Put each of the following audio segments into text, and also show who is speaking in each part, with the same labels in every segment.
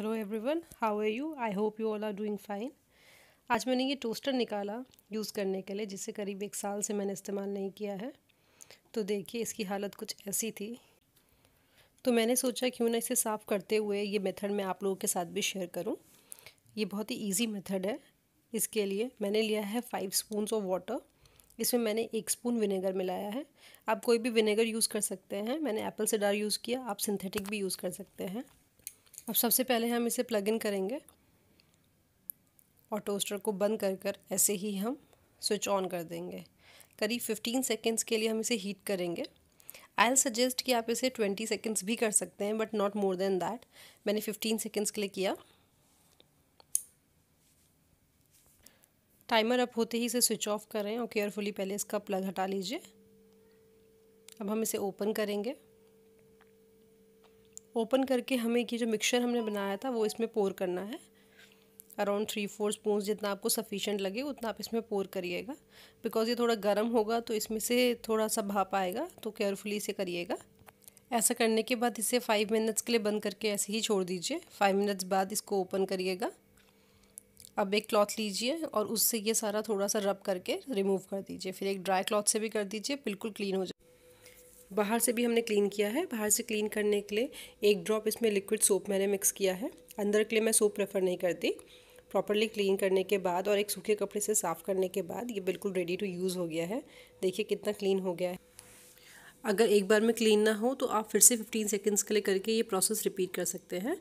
Speaker 1: hello everyone how are you I hope you all are doing fine आज मैंने ये toaster निकाला use करने के लिए जिसे करीब एक साल से मैंने इस्तेमाल नहीं किया है तो देखिए इसकी हालत कुछ ऐसी थी तो मैंने सोचा क्यों ना इसे साफ़ करते हुए ये मेथड मैं आप लोगों के साथ भी शेयर करूँ ये बहुत ही ईजी मेथड है इसके लिए मैंने लिया है फाइव स्पून ऑफ वाटर इसमें मैंने एक स्पून विनेगर मिलाया है आप कोई भी विनेगर यूज़ कर सकते हैं मैंने एप्पल सीडार यूज़ किया आप सिंथेटिक भी यूज़ कर सकते हैं अब सबसे पहले हम इसे प्लग इन करेंगे और टोस्टर को बंद कर कर ऐसे ही हम स्विच ऑन कर देंगे करीब 15 सेकेंड्स के लिए हम इसे हीट करेंगे आई एल सजेस्ट कि आप इसे 20 सेकेंड्स भी कर सकते हैं but not more than that मैंने 15 सेकेंड्स के लिए किया टाइमर अप होते ही इसे स्विच ऑफ करें और केयरफुली पहले इसका प्लग हटा लीजिए अब हम इसे ओपन करेंगे ओपन करके हमें ये जो मिक्सचर हमने बनाया था वो इसमें पोर करना है अराउंड थ्री फोर स्पून जितना आपको सफिशेंट लगे उतना आप इसमें पोर करिएगा बिकॉज़ ये थोड़ा गर्म होगा तो इसमें से थोड़ा सा भाप आएगा तो केयरफुली इसे करिएगा ऐसा करने के बाद इसे फाइव मिनट्स के लिए बंद करके ऐसे ही छोड़ दीजिए फाइव मिनट्स बाद इसको ओपन करिएगा अब एक क्लॉथ लीजिए और उससे ये सारा थोड़ा सा रब करके रिमूव कर दीजिए फिर एक ड्राई क्लॉथ से भी कर दीजिए बिल्कुल क्लीन हो जाए बाहर से भी हमने क्लीन किया है बाहर से क्लीन करने के लिए एक ड्रॉप इसमें लिक्विड सोप मैंने मिक्स किया है अंदर के लिए मैं सोप प्रेफर नहीं करती प्रॉपरली क्लीन करने के बाद और एक सूखे कपड़े से साफ़ करने के बाद ये बिल्कुल रेडी टू यूज़ हो गया है देखिए कितना क्लीन हो गया है अगर एक बार में क्लीन ना हो तो आप फिर से 15 सेकंड्स के लिए करके ये प्रोसेस रिपीट कर सकते हैं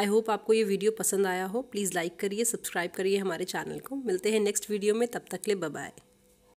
Speaker 1: आई होप आपको ये वीडियो पसंद आया हो प्लीज़ लाइक करिए सब्सक्राइब करिए हमारे चैनल को मिलते हैं नेक्स्ट वीडियो में तब तक ले बाय